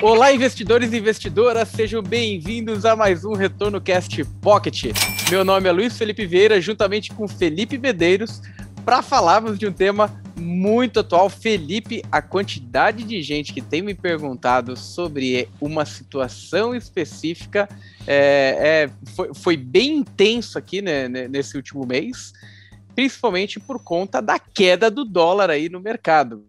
Olá, investidores e investidoras, sejam bem-vindos a mais um Retorno Cast Pocket. Meu nome é Luiz Felipe Vieira, juntamente com Felipe Medeiros, para falarmos de um tema muito atual. Felipe, a quantidade de gente que tem me perguntado sobre uma situação específica é, é, foi, foi, bem intenso aqui né, né nesse último mês, principalmente por conta da queda do dólar aí no mercado.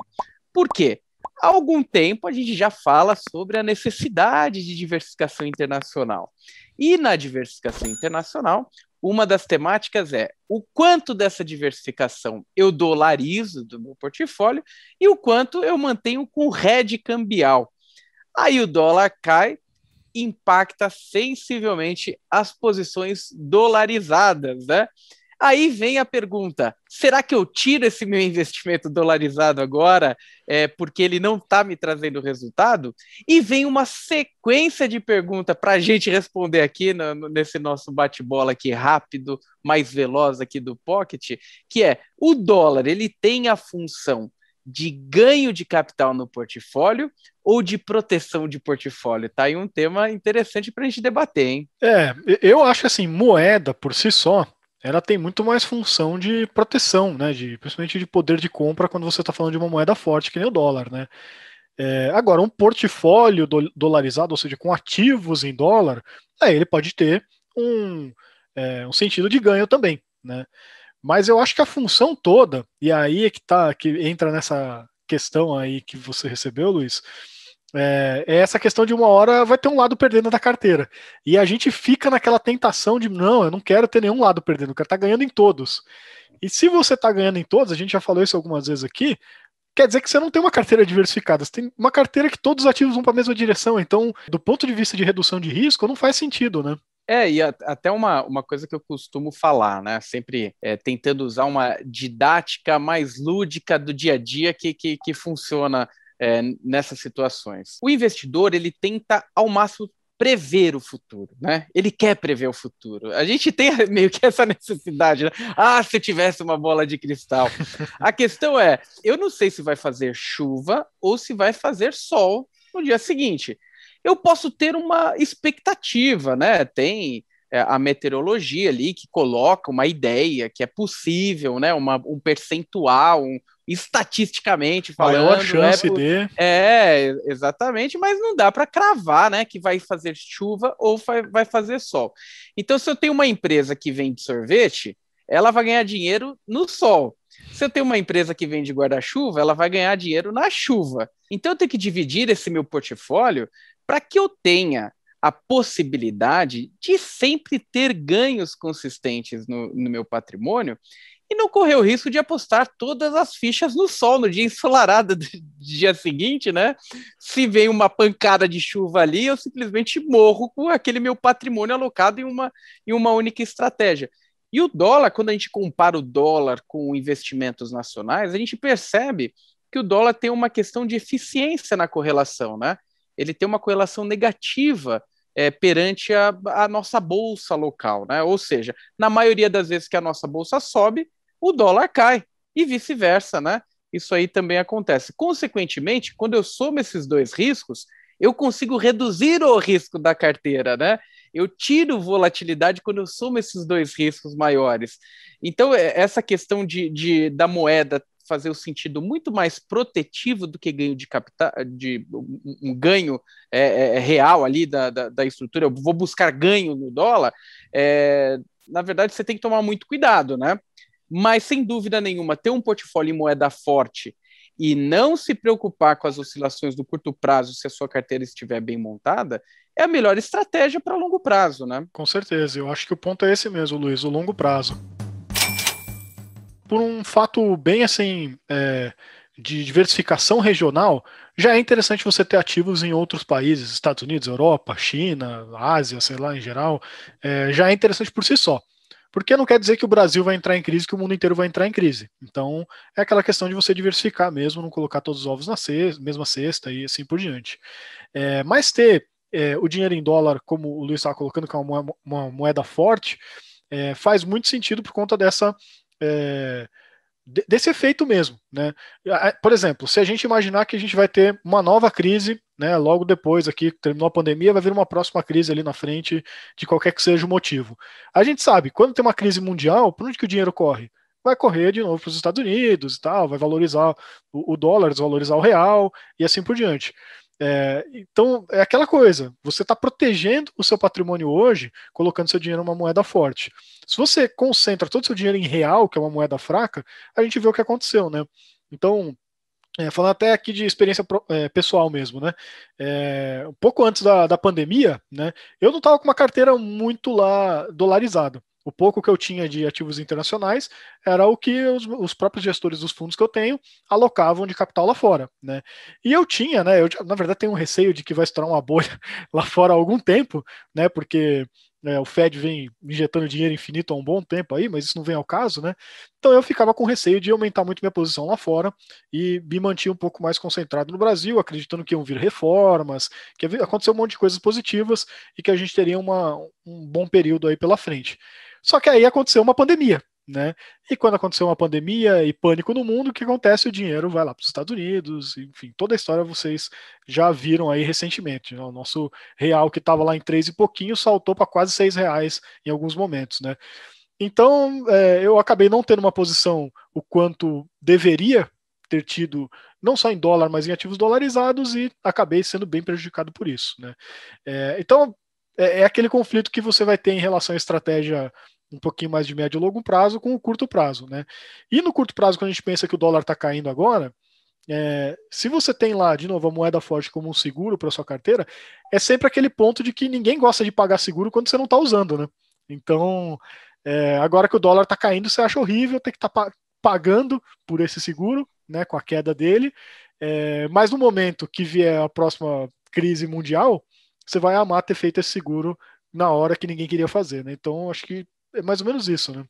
Por quê? Há algum tempo a gente já fala sobre a necessidade de diversificação internacional. E na diversificação internacional, uma das temáticas é o quanto dessa diversificação eu dolarizo do meu portfólio e o quanto eu mantenho com rede cambial. Aí o dólar cai, impacta sensivelmente as posições dolarizadas, né? Aí vem a pergunta: será que eu tiro esse meu investimento dolarizado agora, é, porque ele não está me trazendo resultado? E vem uma sequência de perguntas para a gente responder aqui no, no, nesse nosso bate-bola aqui rápido, mais veloz aqui do Pocket, que é: o dólar ele tem a função de ganho de capital no portfólio ou de proteção de portfólio? Tá aí um tema interessante para a gente debater, hein? É, eu acho assim, moeda por si só ela tem muito mais função de proteção, né? De, principalmente de poder de compra quando você está falando de uma moeda forte, que nem o dólar, né? É, agora, um portfólio do, dolarizado, ou seja, com ativos em dólar, aí ele pode ter um, é, um sentido de ganho também, né? Mas eu acho que a função toda, e aí é que, tá, que entra nessa questão aí que você recebeu, Luiz, é, é, essa questão de uma hora vai ter um lado perdendo da carteira. E a gente fica naquela tentação de não, eu não quero ter nenhum lado perdendo, quero estar tá ganhando em todos. E se você tá ganhando em todos, a gente já falou isso algumas vezes aqui, quer dizer que você não tem uma carteira diversificada, você tem uma carteira que todos os ativos vão para a mesma direção. Então, do ponto de vista de redução de risco, não faz sentido, né? É, e a, até uma, uma coisa que eu costumo falar, né? Sempre é, tentando usar uma didática mais lúdica do dia a dia que, que, que funciona é, nessas situações. O investidor ele tenta ao máximo prever o futuro, né? Ele quer prever o futuro. A gente tem meio que essa necessidade, né? Ah, se tivesse uma bola de cristal. A questão é, eu não sei se vai fazer chuva ou se vai fazer sol no dia seguinte. Eu posso ter uma expectativa, né? Tem é, a meteorologia ali que coloca uma ideia que é possível, né? Uma, um percentual, um, estatisticamente falando. Maior né, chance é de. É, exatamente, mas não dá para cravar, né? Que vai fazer chuva ou vai fazer sol. Então, se eu tenho uma empresa que vende sorvete, ela vai ganhar dinheiro no sol. Se eu tenho uma empresa que vende guarda-chuva, ela vai ganhar dinheiro na chuva. Então, eu tenho que dividir esse meu portfólio para que eu tenha a possibilidade de sempre ter ganhos consistentes no, no meu patrimônio e não correu o risco de apostar todas as fichas no sol no dia ensolarado do dia seguinte, né? Se vem uma pancada de chuva ali, eu simplesmente morro com aquele meu patrimônio alocado em uma, em uma única estratégia. E o dólar, quando a gente compara o dólar com investimentos nacionais, a gente percebe que o dólar tem uma questão de eficiência na correlação, né? Ele tem uma correlação negativa é, perante a, a, nossa bolsa local, né? Ou seja, na maioria das vezes que a nossa bolsa sobe, o dólar cai e vice-versa, né? Isso aí também acontece. Consequentemente, quando eu somo esses dois riscos, eu consigo reduzir o risco da carteira, né? Eu tiro volatilidade quando eu somo esses dois riscos maiores. Então, é, essa questão de, de da moeda fazer o um sentido muito mais protetivo do que ganho de capital, de um, ganho é, é, é, real ali da, da, da, estrutura. Eu vou buscar ganho no dólar. É, na verdade, você tem que tomar muito cuidado, né? Mas, sem dúvida nenhuma, ter um portfólio em moeda forte e não se preocupar com as oscilações do curto prazo se a sua carteira estiver bem montada é a melhor estratégia para longo prazo, né? Com certeza. Eu acho que o ponto é esse mesmo, Luiz, o longo prazo. Por um fato bem assim. É de diversificação regional, já é interessante você ter ativos em outros países, Estados Unidos, Europa, China, Ásia, sei lá, em geral, é, já é interessante por si só. Porque não quer dizer que o Brasil vai entrar em crise, que o mundo inteiro vai entrar em crise. Então, é aquela questão de você diversificar mesmo, não colocar todos os ovos na cesta, mesma cesta e assim por diante. É, mas ter é, o dinheiro em dólar, como o Luiz estava colocando, que é uma, uma moeda forte, é, faz muito sentido por conta dessa é, desse efeito mesmo, né? Por exemplo, se a gente imaginar que a gente vai ter uma nova crise né, logo depois aqui, terminou a pandemia, vai vir uma próxima crise ali na frente, de qualquer que seja o motivo. A gente sabe, quando tem uma crise mundial, para onde que o dinheiro corre? Vai correr de novo para os Estados Unidos e tal, vai valorizar o, o dólar, desvalorizar o real e assim por diante. É, então, é aquela coisa: você está protegendo o seu patrimônio hoje, colocando seu dinheiro numa moeda forte. Se você concentra todo o seu dinheiro em real, que é uma moeda fraca, a gente vê o que aconteceu, né? Então, é, falando até aqui de experiência é, pessoal mesmo, né? É, um pouco antes da, da pandemia, né? Eu não estava com uma carteira muito lá dolarizada. O pouco que eu tinha de ativos internacionais era o que os, os, próprios gestores dos fundos que eu tenho alocavam de capital lá fora, né? E eu tinha, né? Eu, na verdade, tenho um receio de que vai estourar uma bolha lá fora há algum tempo, né? Porque é, o Fed vem injetando dinheiro infinito há um bom tempo aí, mas isso não vem ao caso, né? Então eu ficava com receio de aumentar muito minha posição lá fora e me mantinha um pouco mais concentrado no Brasil, acreditando que iam vir reformas, que aconteceu um monte de coisas positivas e que a gente teria uma, um bom período aí pela frente. Só que aí aconteceu uma pandemia. Né? E quando aconteceu uma pandemia e pânico no mundo, o que acontece? O dinheiro vai lá para os Estados Unidos, enfim, toda a história vocês já viram aí recentemente. Né? O nosso real que estava lá em três e pouquinho saltou para quase seis reais em alguns momentos, né? Então é, eu acabei não tendo uma posição o quanto deveria ter tido, não só em dólar, mas em ativos dolarizados e acabei sendo bem prejudicado por isso, né? É, então é, é aquele conflito que você vai ter em relação à estratégia um pouquinho mais de médio e longo prazo com o curto prazo, né? E no curto prazo, quando a gente pensa que o dólar está caindo agora, é, se você tem lá, de novo, a moeda forte como um seguro para sua carteira, é sempre aquele ponto de que ninguém gosta de pagar seguro quando você não está usando, né? Então, é, agora que o dólar está caindo, você acha horrível ter que estar tá pagando por esse seguro, né, com a queda dele. É, mas no momento que vier a próxima crise mundial, você vai amar ter feito esse seguro na hora que ninguém queria fazer, né? Então, acho que é mais ou menos isso, né?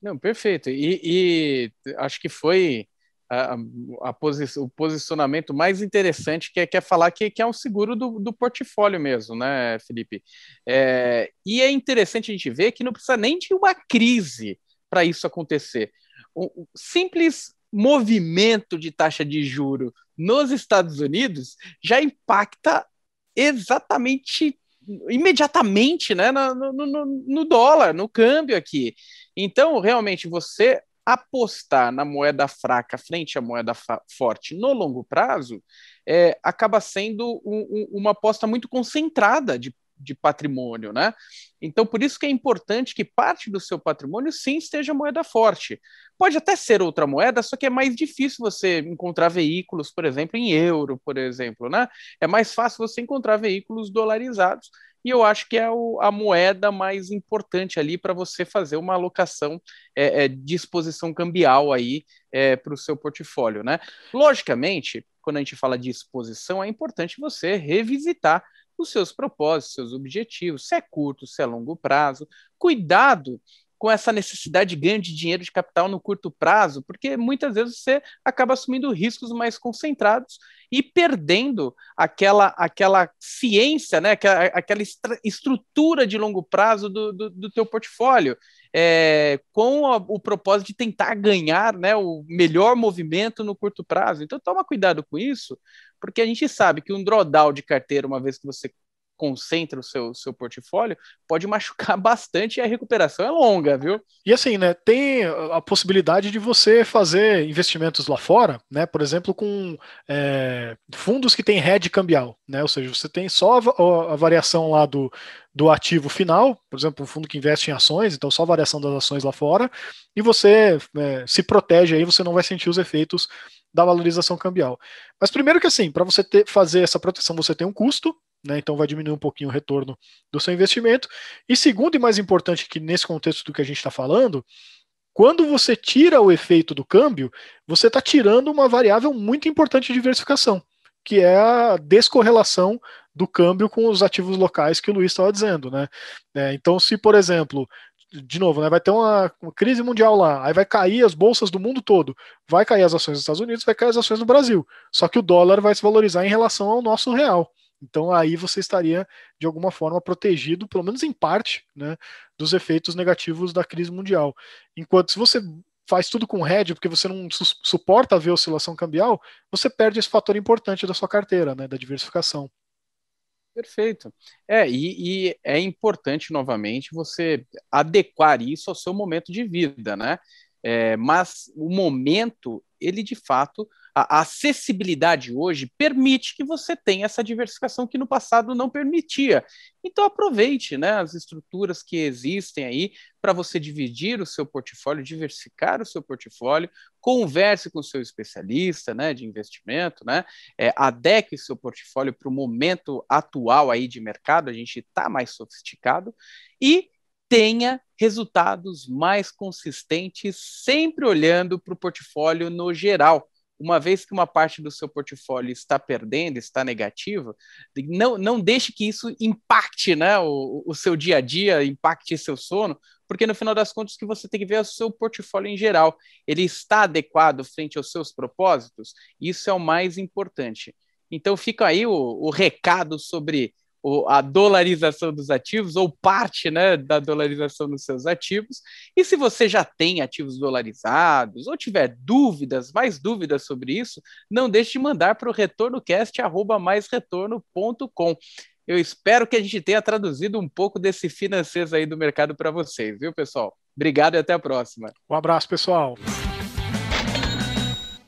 Não, perfeito. E, e acho que foi a, a posi o posicionamento mais interessante, que é, é falar que, que, é um seguro do, do portfólio mesmo, né, Felipe? É, e é interessante a gente ver que não precisa nem de uma crise para isso acontecer. O, o simples movimento de taxa de juro nos Estados Unidos já impacta exatamente imediatamente né, no, no, no dólar, no câmbio aqui. Então, realmente, você apostar na moeda fraca frente à moeda forte no longo prazo é, acaba sendo um, um, uma aposta muito concentrada de de patrimônio, né? Então, por isso que é importante que parte do seu patrimônio sim esteja moeda forte. Pode até ser outra moeda, só que é mais difícil você encontrar veículos, por exemplo, em euro, por exemplo, né? É mais fácil você encontrar veículos dolarizados e eu acho que é o, a moeda mais importante ali para você fazer uma alocação é, é, de exposição cambial aí é, para o seu portfólio, né? Logicamente, quando a gente fala de exposição, é importante você revisitar os seus propósitos, seus objetivos, se é curto, se é longo prazo. Cuidado com essa necessidade grande de dinheiro de capital no curto prazo, porque muitas vezes você acaba assumindo riscos mais concentrados e perdendo aquela, aquela ciência, né? aquela, aquela estrutura de longo prazo do, do, do teu portfólio, é, com a, o propósito de tentar ganhar né, o melhor movimento no curto prazo. Então toma cuidado com isso, porque a gente sabe que um drawdown de carteira, uma vez que você concentra o seu, seu portfólio, pode machucar bastante e a recuperação é longa, viu? E assim, né, tem a possibilidade de você fazer investimentos lá fora, né, por exemplo, com é, fundos que têm hedge cambial, né, ou seja, você tem só a, a variação lá do, do ativo final, por exemplo, um fundo que investe em ações, então só a variação das ações lá fora, e você é, se protege aí, você não vai sentir os efeitos da valorização cambial. Mas primeiro que assim, para você ter, fazer essa proteção, você tem um custo, né? Então vai diminuir um pouquinho o retorno do seu investimento. E segundo e mais importante que nesse contexto do que a gente está falando, quando você tira o efeito do câmbio, você está tirando uma variável muito importante de diversificação, que é a descorrelação do câmbio com os ativos locais que o Luiz estava dizendo, né? É, então, se por exemplo de novo, né, vai ter uma, uma, crise mundial lá, aí vai cair as bolsas do mundo todo, vai cair as ações dos Estados Unidos, vai cair as ações do Brasil. Só que o dólar vai se valorizar em relação ao nosso real. Então aí você estaria de alguma forma protegido, pelo menos em parte, né, dos efeitos negativos da crise mundial. Enquanto se você faz tudo com hedge, porque você não su suporta ver oscilação cambial, você perde esse fator importante da sua carteira, né, da diversificação. Perfeito. É, e, e, é importante, novamente, você adequar isso ao seu momento de vida, né? É, mas o momento, ele de fato a, acessibilidade hoje permite que você tenha essa diversificação que no passado não permitia. Então aproveite né, as estruturas que existem aí para você dividir o seu portfólio, diversificar o seu portfólio, converse com o seu especialista né, de investimento, né, é, adeque seu portfólio para o momento atual aí de mercado, a gente está mais sofisticado, e tenha resultados mais consistentes, sempre olhando para o portfólio no geral uma vez que uma parte do seu portfólio está perdendo, está negativa, não, não deixe que isso impacte né, o, o seu dia a dia, impacte seu sono, porque no final das contas o que você tem que ver é o seu portfólio em geral. Ele está adequado frente aos seus propósitos? Isso é o mais importante. Então fica aí o, o recado sobre o, a dolarização dos ativos, ou parte né, da dolarização dos seus ativos. E se você já tem ativos dolarizados, ou tiver dúvidas, mais dúvidas sobre isso, não deixe de mandar para o retornocast.com. Eu espero que a gente tenha traduzido um pouco desse financeiro aí do mercado para vocês, viu, pessoal? Obrigado e até a próxima. Um abraço, pessoal.